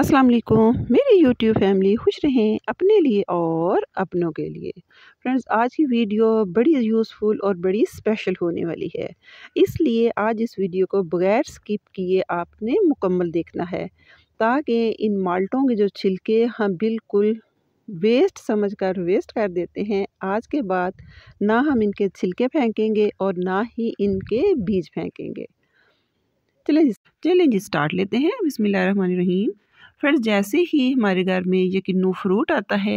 अस्सलाम वालेकुम मेरी यूट्यूब फैमिली खुश रहें अपने लिए और अपनों के लिए फ्रेंड्स आज की वीडियो बड़ी यूज़फुल और बड़ी स्पेशल होने वाली है इसलिए आज इस वीडियो को बगैर स्किप किए आपने मुकम्मल देखना है ताकि इन माल्टों के जो छिलके हम बिल्कुल वेस्ट समझकर वेस्ट कर देते हैं आज के बाद ना हम इनके छिलके फेंकेंगे और ना ही इनके बीज फेंकेंगे चलें चलें जी स्टार्ट लेते हैं बिसमीम फ्रेंड्स जैसे ही हमारे घर में ये किन्नू फ्रूट आता है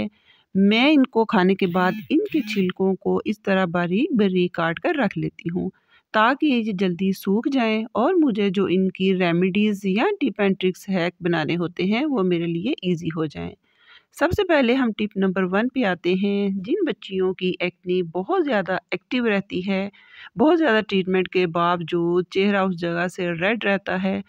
मैं इनको खाने के बाद इनके छिलकों को इस तरह बारीक बारीक काट कर रख लेती हूँ ताकि ये जल्दी सूख जाएं और मुझे जो इनकी रेमेडीज़ या टिप एंड ट्रिक्स हैक बनाने होते हैं वो मेरे लिए इजी हो जाएं सबसे पहले हम टिप नंबर वन पे आते हैं जिन बच्चियों की एक्ने बहुत ज़्यादा एक्टिव रहती है बहुत ज़्यादा ट्रीटमेंट के बावजूद चेहरा उस जगह से रेड रहता है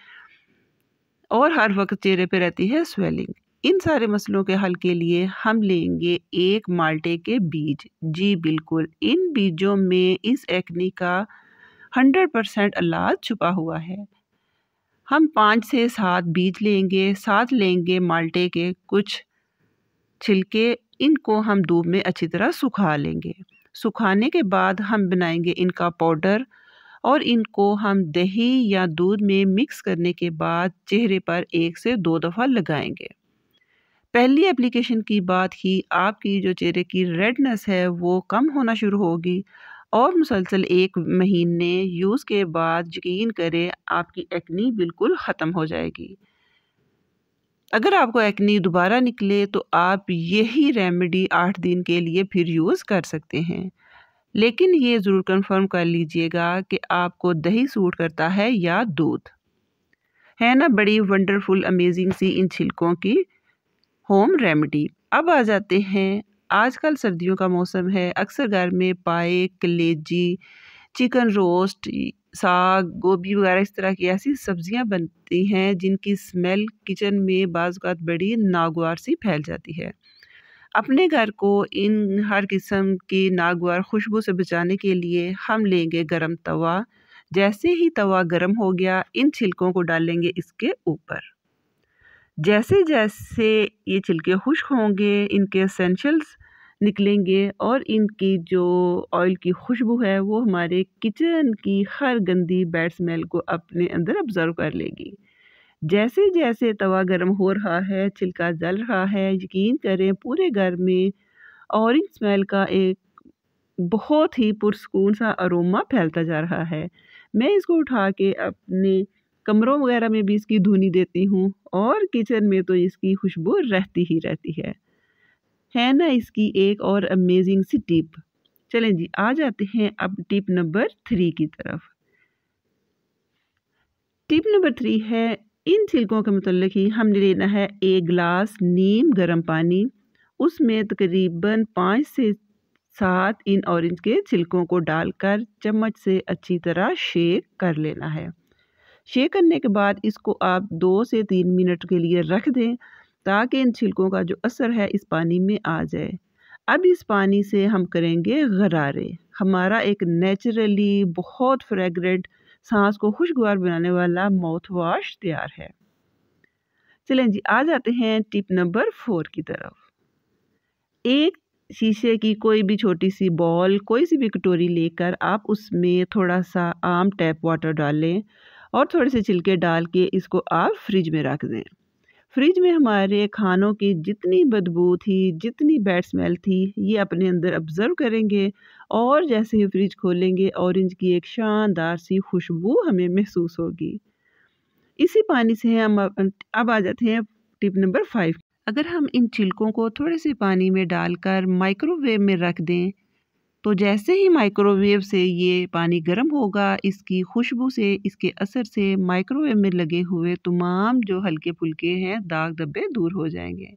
और हर वक्त चेहरे पे रहती है स्वेलिंग इन सारे मसलों के हल के लिए हम लेंगे एक माल्टे के बीज जी बिल्कुल इन बीजों में इस एक्नी का हंड्रेड परसेंट इलाज छुपा हुआ है हम पाँच से सात बीज लेंगे साथ लेंगे माल्टे के कुछ छिलके इनको हम धूप में अच्छी तरह सुखा लेंगे सुखाने के बाद हम बनाएंगे इनका पाउडर और इनको हम दही या दूध में मिक्स करने के बाद चेहरे पर एक से दो दफ़ा लगाएंगे पहली एप्लीकेशन की बात ही आपकी जो चेहरे की रेडनेस है वो कम होना शुरू होगी और मुसलसल एक महीने यूज़ के बाद यकीन करें आपकी एक्नी बिल्कुल ख़त्म हो जाएगी अगर आपको एक्नी दोबारा निकले तो आप यही रेमेडी आठ दिन के लिए फिर यूज़ कर सकते हैं लेकिन ये ज़रूर कंफर्म कर लीजिएगा कि आपको दही सूट करता है या दूध है ना बड़ी वंडरफुल अमेजिंग सी इन छिलकों की होम रेमेडी अब आ जाते हैं आजकल सर्दियों का मौसम है अक्सर घर में पाए कलेजी चिकन रोस्ट साग गोभी वगैरह इस तरह की ऐसी सब्जियां बनती हैं जिनकी स्मेल किचन में बाज़ात बड़ी नागवार सी फैल जाती है अपने घर को इन हर किस्म की नागवार खुशबू से बचाने के लिए हम लेंगे गरम तवा जैसे ही तवा गरम हो गया इन छिलकों को डालेंगे इसके ऊपर जैसे जैसे ये छिलके खुश्क होंगे इनके असेंशल्स निकलेंगे और इनकी जो ऑयल की खुशबू है वो हमारे किचन की हर गंदी बैड स्मेल को अपने अंदर ऑब्ज़र्व कर लेगी जैसे जैसे तवा गर्म हो रहा है छिलका जल रहा है यकीन करें पूरे घर में ऑरेंज स्मेल का एक बहुत ही पुरस्कून सा अरोमा फैलता जा रहा है मैं इसको उठा के अपने कमरों वगैरह में भी इसकी धुनी देती हूँ और किचन में तो इसकी खुशबू रहती ही रहती है है ना इसकी एक और अमेजिंग सी टिप चलें जी आ जाते हैं अब टिप नंबर थ्री की तरफ टिप नंबर थ्री है इन छिलकों के मतलब ही हमने लेना है एक गिलास नीम गर्म पानी उसमें तकरीबन पाँच से सात इन ऑरेंज के छिलकों को डालकर चम्मच से अच्छी तरह शेक कर लेना है शेक करने के बाद इसको आप दो से तीन मिनट के लिए रख दें ताकि इन छिलकों का जो असर है इस पानी में आ जाए अब इस पानी से हम करेंगे गरारे हमारा एक नेचुरली बहुत फ्रेगरेंट सांस को खुशगवार बनाने वाला माउथ वॉश तैयार है चलें जी आ जाते हैं टिप नंबर फोर की तरफ एक शीशे की कोई भी छोटी सी बॉल कोई सी भी कटोरी लेकर आप उसमें थोड़ा सा आम टैप वाटर डालें और थोड़े से छिलके डाल के इसको आप फ्रिज में रख दें फ्रिज में हमारे खानों की जितनी बदबू थी जितनी बैड स्मेल थी ये अपने अंदर ऑब्ज़र्व करेंगे और जैसे ही फ्रिज खोलेंगे ऑरेंज की एक शानदार सी खुशबू हमें महसूस होगी इसी पानी से हम अब आ जाते हैं टिप नंबर फाइव अगर हम इन छिलकों को थोड़े से पानी में डालकर माइक्रोवेव में रख दें तो जैसे ही माइक्रोवेव से ये पानी गर्म होगा इसकी खुशबू से इसके असर से माइक्रोवेव में लगे हुए तमाम जो हल्के फुल्के हैं दाग धब्बे दूर हो जाएंगे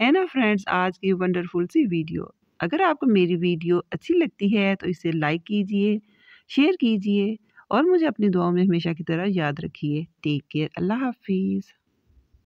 है ना फ्रेंड्स आज की वंडरफुल सी वीडियो अगर आपको मेरी वीडियो अच्छी लगती है तो इसे लाइक कीजिए शेयर कीजिए और मुझे अपनी दुआओं में हमेशा की तरह याद रखिए टेक केयर अल्लाह हाफिज़